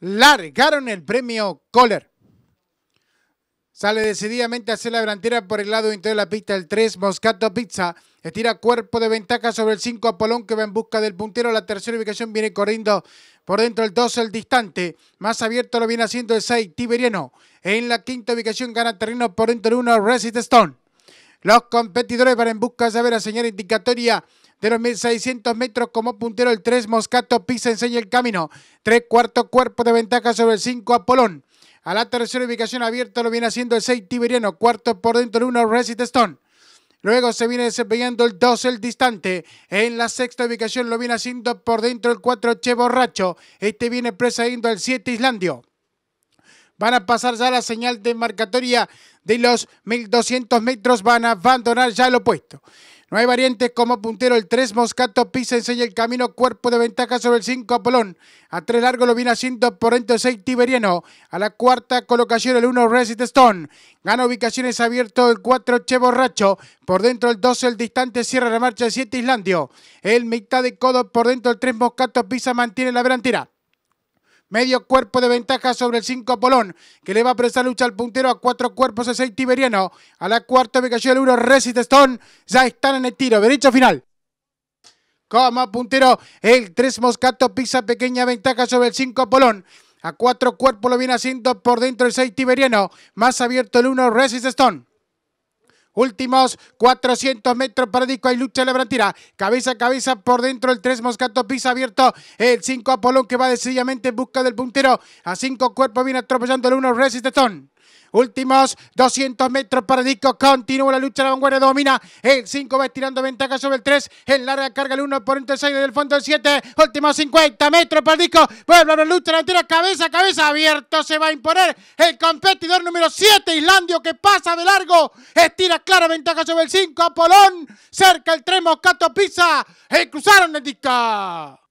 largaron el premio Kohler. Sale decididamente a hacer la delantera por el lado interior de la pista el 3, Moscato Pizza. Estira cuerpo de ventaja sobre el 5, Apolón, que va en busca del puntero. La tercera ubicación viene corriendo por dentro el 2, el distante. Más abierto lo viene haciendo el 6, Tiberiano. En la quinta ubicación gana terreno por dentro el 1, Resist Stone. Los competidores van en busca de saber la señal indicatoria de los 1600 metros como puntero el 3 Moscato Pisa enseña el camino. Tres cuarto cuerpo de ventaja sobre el 5 Apolón. A la tercera ubicación abierta lo viene haciendo el 6 Tiberiano. Cuarto por dentro el 1 Resident Stone. Luego se viene desempeñando el 2, el distante. En la sexta ubicación lo viene haciendo por dentro el 4, Che Borracho. Este viene yendo el 7, Islandio. Van a pasar ya la señal de marcatoria de los 1200 metros. Van a abandonar ya el opuesto. No hay variantes como puntero el 3, Moscato, Pisa enseña el camino, cuerpo de ventaja sobre el 5, Apolón. A tres largo lo viene haciendo por el 6, Tiberiano. A la cuarta colocación el 1, Resist Stone. Gana ubicaciones abierto el 4, Che Borracho. Por dentro el 12, el distante, cierra la marcha el 7, Islandio. El mitad de codo por dentro del 3, Moscato, Pisa mantiene la delantera. Medio cuerpo de ventaja sobre el 5 Apolón, que le va a prestar lucha al puntero a cuatro cuerpos el 6 Tiberiano. A la cuarta ubicación el 1 Resist Stone. Ya están en el tiro. Derecho final. Como puntero, el 3 Moscato pisa pequeña ventaja sobre el 5 Apolón. A cuatro cuerpos lo viene haciendo por dentro el 6 Tiberiano. Más abierto el 1 Resist Stone. Últimos 400 metros para Dico. Hay lucha Lebrantina. Cabeza a cabeza por dentro. El 3 Moscato pisa abierto. El 5 Apolón que va decididamente en busca del puntero. A 5 cuerpos viene atropellando el 1 Resistestón. Últimos 200 metros para Disco. Continúa la lucha. La vanguardia domina. El 5 va estirando ventaja sobre el 3. En larga carga el 1 por entre del fondo el 7. Últimos 50 metros para Disco. a la lucha delantera. Cabeza, cabeza abierto. Se va a imponer el competidor número 7. Islandio que pasa de largo. Estira clara ventaja sobre el 5. Apolón. Cerca el 3. Moscato pisa. y cruzaron el Disco.